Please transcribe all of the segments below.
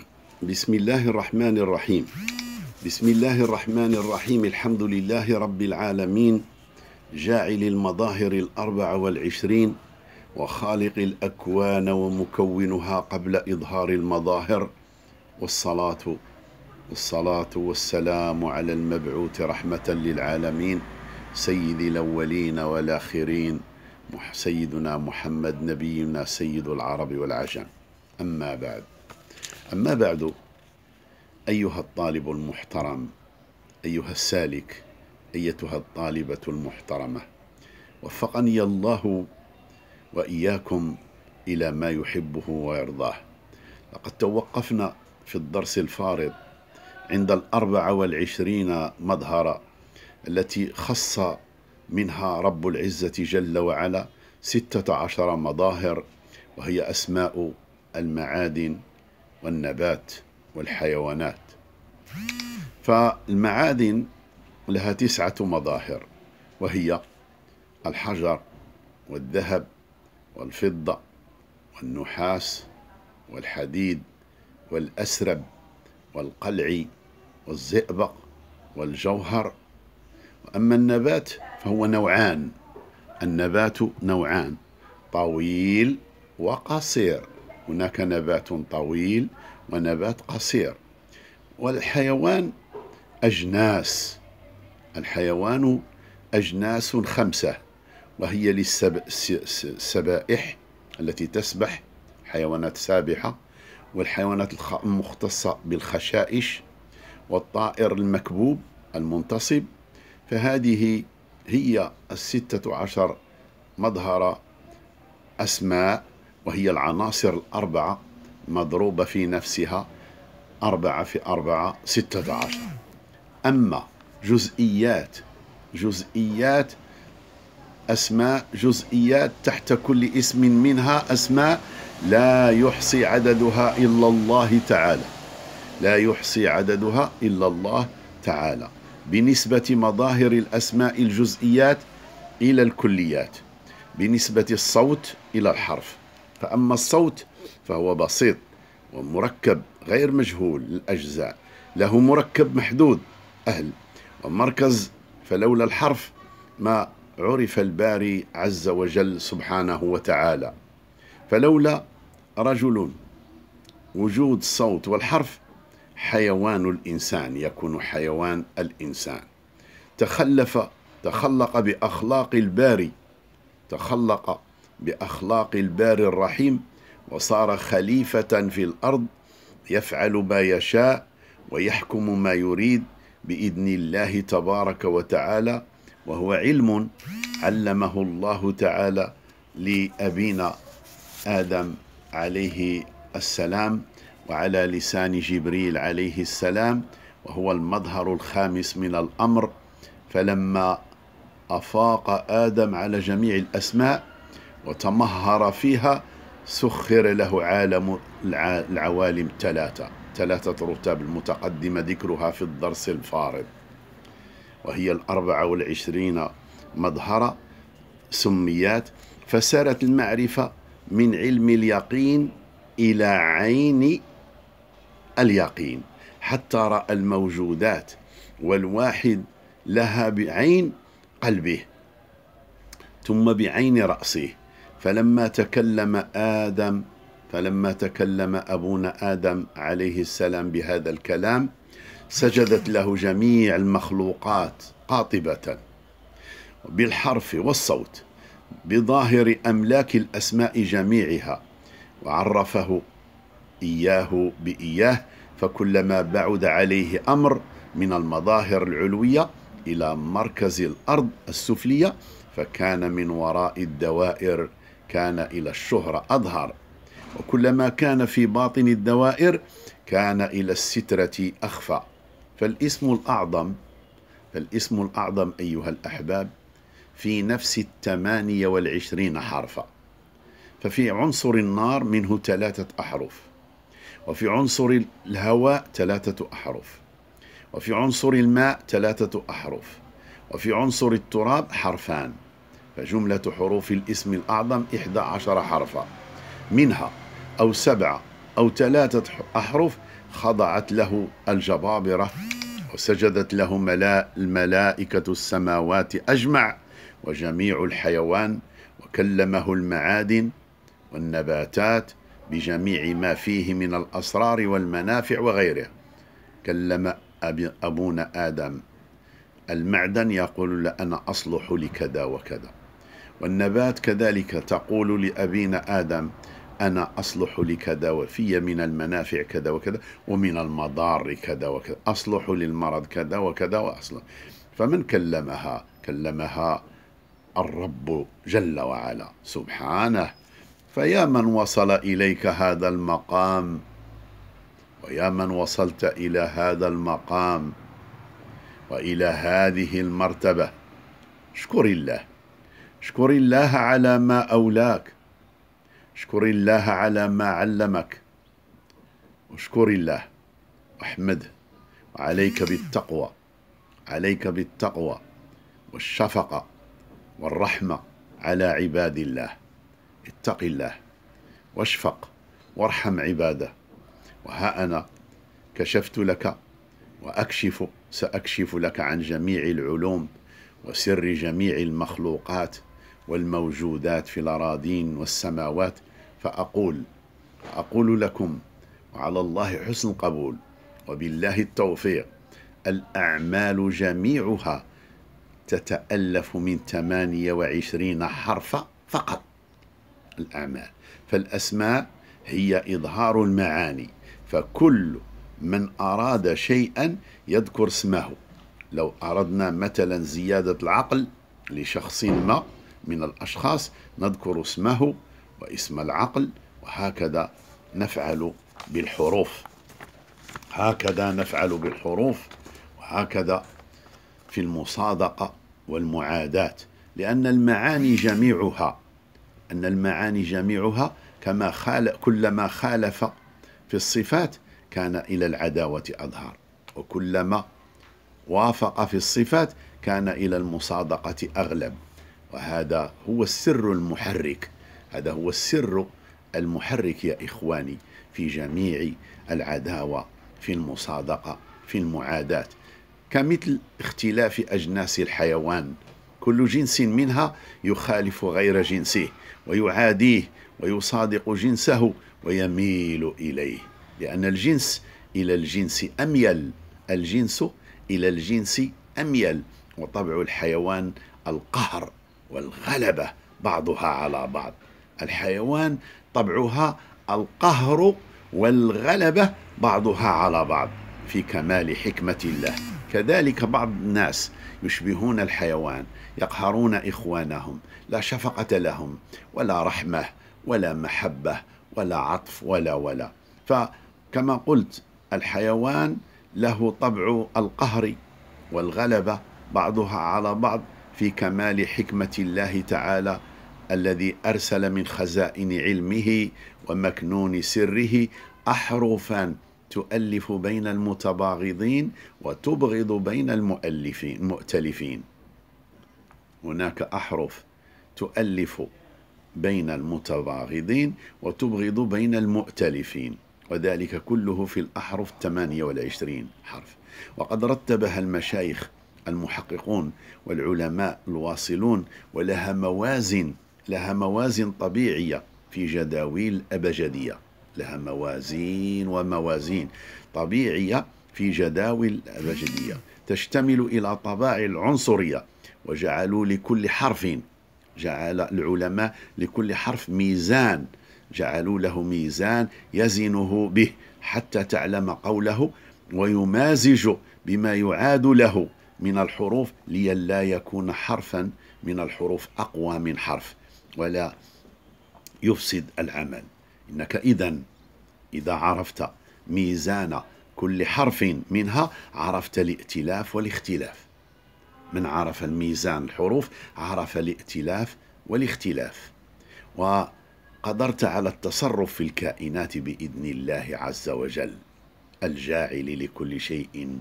بسم الله الرحمن الرحيم بسم الله الرحمن الرحيم الحمد لله رب العالمين جاعل المظاهر الأربع والعشرين وخالق الأكوان ومكونها قبل إظهار المظاهر والصلاة والصلاة والسلام على المبعوث رحمة للعالمين سيد الأولين والآخرين سيدنا محمد نبينا سيد العرب والعجم أما بعد أما بعد أيها الطالب المحترم أيها السالك أيتها الطالبة المحترمة وفقني الله وإياكم إلى ما يحبه ويرضاه لقد توقفنا في الدرس الفارض عند الأربعة والعشرين مظهرة التي خص منها رب العزة جل وعلا ستة عشر مظاهر وهي أسماء المعادن والنبات والحيوانات فالمعادن لها تسعة مظاهر وهي الحجر والذهب والفضة والنحاس والحديد والأسرب والقلع والزئبق والجوهر وأما النبات فهو نوعان النبات نوعان طويل وقصير هناك نبات طويل ونبات قصير والحيوان أجناس الحيوان أجناس خمسة وهي للسبائح التي تسبح حيوانات سابحة والحيوانات المختصة بالخشائش والطائر المكبوب المنتصب فهذه هي الستة عشر مظهر أسماء وهي العناصر الأربعة مضروبة في نفسها أربعة في أربعة ستة عشر أما جزئيات جزئيات أسماء جزئيات تحت كل اسم منها أسماء لا يحصي عددها إلا الله تعالى لا يحصي عددها إلا الله تعالى بنسبة مظاهر الأسماء الجزئيات إلى الكليات بنسبة الصوت إلى الحرف فأما الصوت فهو بسيط ومركب غير مجهول الأجزاء له مركب محدود أهل ومركز فلولا الحرف ما عرف الباري عز وجل سبحانه وتعالى فلولا رجل وجود الصوت والحرف حيوان الإنسان يكون حيوان الإنسان تخلف تخلق بأخلاق الباري تخلق باخلاق البار الرحيم وصار خليفه في الارض يفعل ما يشاء ويحكم ما يريد باذن الله تبارك وتعالى وهو علم علمه الله تعالى لابينا ادم عليه السلام وعلى لسان جبريل عليه السلام وهو المظهر الخامس من الامر فلما افاق ادم على جميع الاسماء وتمهر فيها سخر له عالم العوالم ثلاثة ثلاثة رتب المتقدمة ذكرها في الدرس الفارض وهي الأربعة والعشرين مظهرة سميات فسارت المعرفة من علم اليقين إلى عين اليقين حتى رأى الموجودات والواحد لها بعين قلبه ثم بعين رأسه فلما تكلم آدم فلما تكلم أبونا آدم عليه السلام بهذا الكلام سجدت له جميع المخلوقات قاطبة بالحرف والصوت بظاهر أملاك الأسماء جميعها وعرفه إياه بإياه فكلما بعد عليه أمر من المظاهر العلوية إلى مركز الأرض السفلية فكان من وراء الدوائر كان إلى الشهرة أظهر وكلما كان في باطن الدوائر كان إلى السترة أخفى فالاسم الأعظم فالاسم الأعظم أيها الأحباب في نفس الثمانية والعشرين حرفا ففي عنصر النار منه ثلاثة أحرف وفي عنصر الهواء ثلاثة أحرف وفي عنصر الماء ثلاثة أحرف وفي عنصر التراب حرفان فجملة حروف الاسم الأعظم إحدى عشر حرفا منها أو سبعة أو ثلاثة أحرف خضعت له الجبابرة وسجدت له ملاء الملائكة السماوات أجمع وجميع الحيوان وكلمه المعادن والنباتات بجميع ما فيه من الأسرار والمنافع وغيره كلم أبونا آدم المعدن يقول أنا أصلح لكذا وكذا والنبات كذلك تقول لأبينا آدم أنا أصلح لكذا وفي من المنافع كذا وكذا ومن المضار كذا وكذا أصلح للمرض كذا وكذا وأصلح فمن كلمها كلمها الرب جل وعلا سبحانه فيا من وصل إليك هذا المقام ويا من وصلت إلى هذا المقام وإلى هذه المرتبة اشكر الله اشكر الله على ما أولاك اشكر الله على ما علمك اشكر الله واحمده وعليك بالتقوى عليك بالتقوى والشفقة والرحمة على عباد الله اتق الله واشفق وارحم عباده وها أنا كشفت لك وأكشف سأكشف لك عن جميع العلوم وسر جميع المخلوقات والموجودات في الأراضين والسماوات فأقول أقول لكم وعلى الله حسن القبول وبالله التوفيق الأعمال جميعها تتألف من 28 حرف فقط الأعمال فالأسماء هي إظهار المعاني فكل من أراد شيئا يذكر اسمه لو أردنا مثلا زيادة العقل لشخص ما من الأشخاص نذكر اسمه واسم العقل وهكذا نفعل بالحروف هكذا نفعل بالحروف وهكذا في المصادقة والمعاداة لأن المعاني جميعها أن المعاني جميعها كما خال كلما خالف في الصفات كان إلى العداوة أظهر وكلما وافق في الصفات كان إلى المصادقة أغلب وهذا هو السر المحرك هذا هو السر المحرك يا إخواني في جميع العداوة في المصادقة في المعاداة كمثل اختلاف أجناس الحيوان كل جنس منها يخالف غير جنسه ويعاديه ويصادق جنسه ويميل إليه لأن الجنس إلى الجنس أميل الجنس إلى الجنس أميل وطبع الحيوان القهر والغلبة بعضها على بعض الحيوان طبعها القهر والغلبة بعضها على بعض في كمال حكمة الله كذلك بعض الناس يشبهون الحيوان يقهرون إخوانهم لا شفقة لهم ولا رحمة ولا محبة ولا عطف ولا ولا فكما قلت الحيوان له طبع القهر والغلبة بعضها على بعض في كمال حكمة الله تعالى الذي أرسل من خزائن علمه ومكنون سره أحرفا تؤلف بين المتباغضين وتبغض بين المؤلفين المؤتلفين هناك أحرف تؤلف بين المتباغضين وتبغض بين المؤتلفين وذلك كله في الأحرف 28 حرف وقد رتبها المشايخ المحققون والعلماء الواصلون ولها موازن لها موازن طبيعية في جداول أبجدية لها موازين وموازين طبيعية في جداول أبجدية تشتمل إلى طباع العنصرية وجعلوا لكل حرف جعل العلماء لكل حرف ميزان جعلوا له ميزان يزنه به حتى تعلم قوله ويمازج بما يعاد له من الحروف لئلا يكون حرفا من الحروف أقوى من حرف ولا يفسد العمل إنك إذا إذا عرفت ميزان كل حرف منها عرفت الائتلاف والاختلاف من عرف الميزان الحروف عرف الائتلاف والاختلاف وقدرت على التصرف في الكائنات بإذن الله عز وجل الجاعل لكل شيء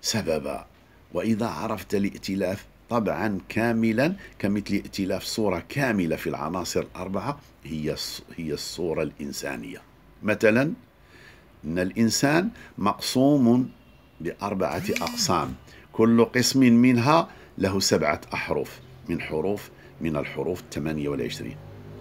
سببا وإذا عرفت الائتلاف طبعا كاملا كمثل ائتلاف صورة كاملة في العناصر الأربعة هي هي الصورة الإنسانية مثلا أن الإنسان مقسوم بأربعة أقسام كل قسم منها له سبعة أحرف من حروف من الحروف الثمانية والعشرين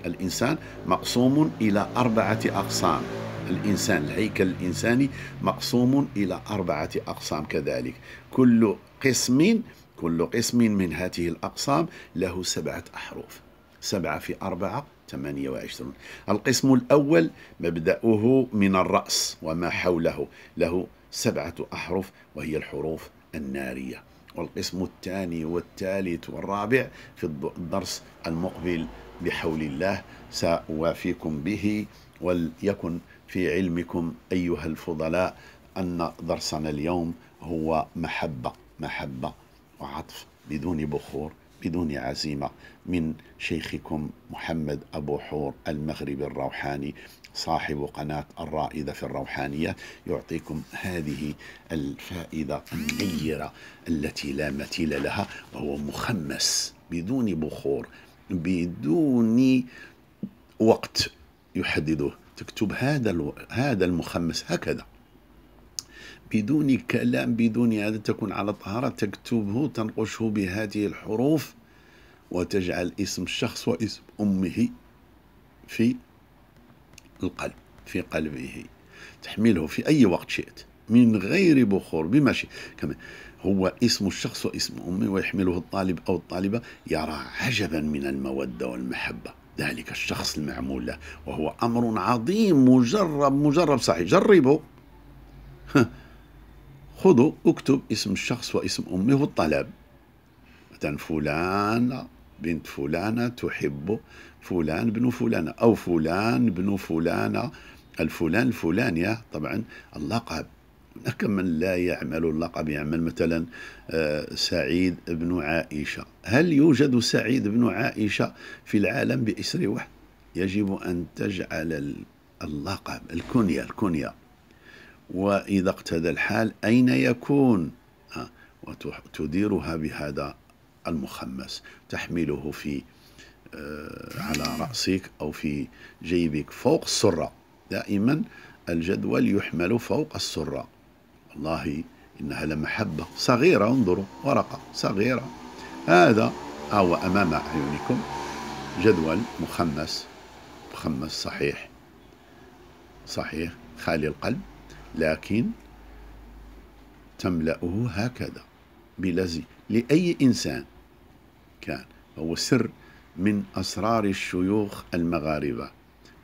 الإنسان مقسوم إلى أربعة أقسام الإنسان الهيكل الإنساني مقسوم إلى أربعة أقسام كذلك كل قسم كل قسم من هذه الأقسام له سبعة أحرف سبعة في أربعة 28 القسم الأول مبدأه من الرأس وما حوله له سبعة أحرف وهي الحروف النارية والقسم الثاني والثالث والرابع في الدرس المقبل بحول الله سأوافيكم به وليكن في علمكم أيها الفضلاء أن درسنا اليوم هو محبة محبة وعطف بدون بخور بدون عزيمة من شيخكم محمد أبو حور المغربي الروحاني صاحب قناة الرائدة في الروحانية يعطيكم هذه الفائدة النيرة التي لا مثيل لها وهو مخمس بدون بخور بدون وقت يحدده تكتب هذا هذا المخمس هكذا بدون كلام بدون هذا تكون على طهارة تكتبه تنقشه بهذه الحروف وتجعل اسم الشخص واسم أمه في القلب في قلبه تحمله في أي وقت شئت من غير بخور بما شئت كمان هو اسم الشخص واسم أمه ويحمله الطالب أو الطالبة يرى عجبا من المودة والمحبة ذلك الشخص المعمول له وهو أمر عظيم مجرب مجرب صحيح جربه خذوا اكتب اسم الشخص واسم أمه والطلب مثلا فلان بنت فلانة تحب فلان بن فلانة أو فلان بن فلانة الفلان الفلانية طبعا اللقب هناك من لا يعمل اللقب يعمل مثلا آه، سعيد بن عائشة هل يوجد سعيد بن عائشة في العالم بإسر واحد يجب أن تجعل اللقب الكنية الكنية وإذا اقتدى الحال أين يكون آه، وتديرها بهذا المخمس تحمله في آه، على رأسك أو في جيبك فوق السرة دائما الجدول يحمل فوق السرة والله إنها لمحبة صغيرة انظروا ورقة صغيرة هذا هو أمام أعينكم جدول مخمس مخمس صحيح صحيح خالي القلب لكن تملأه هكذا بلزج لأي إنسان كان هو سر من أسرار الشيوخ المغاربة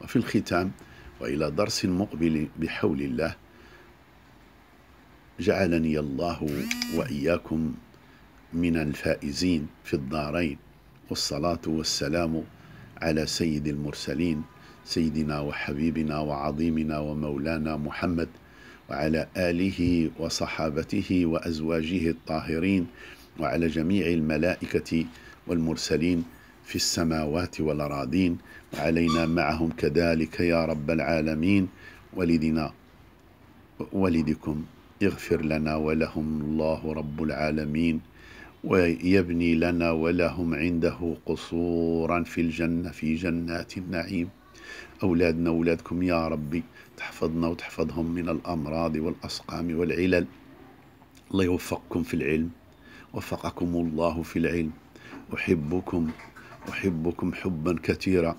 وفي الختام وإلى درس مقبل بحول الله جعلني الله وإياكم من الفائزين في الدارين والصلاة والسلام على سيد المرسلين سيدنا وحبيبنا وعظيمنا ومولانا محمد وعلى آله وصحابته وأزواجه الطاهرين وعلى جميع الملائكة والمرسلين في السماوات والأراضين وعلينا معهم كذلك يا رب العالمين ولدنا ولدكم اغفر لنا ولهم الله رب العالمين ويبني لنا ولهم عنده قصورا في الجنة في جنات النعيم أولادنا وأولادكم يا ربي تحفظنا وتحفظهم من الأمراض والأسقام والعلل الله يوفقكم في العلم وفقكم الله في العلم أحبكم أحبكم حبا كثيرا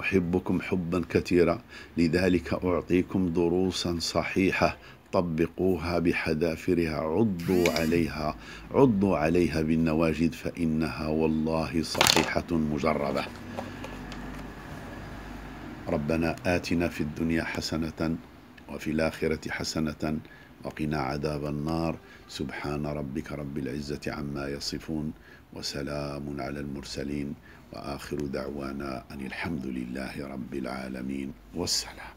أحبكم حبا كثيرا لذلك أعطيكم دروسا صحيحة طبقوها بحذافرها عضوا عليها عضوا عليها بالنواجد فإنها والله صحيحة مجربة ربنا آتنا في الدنيا حسنة وفي الآخرة حسنة وقنا عذاب النار سبحان ربك رب العزة عما يصفون وسلام على المرسلين وآخر دعوانا أن الحمد لله رب العالمين والسلام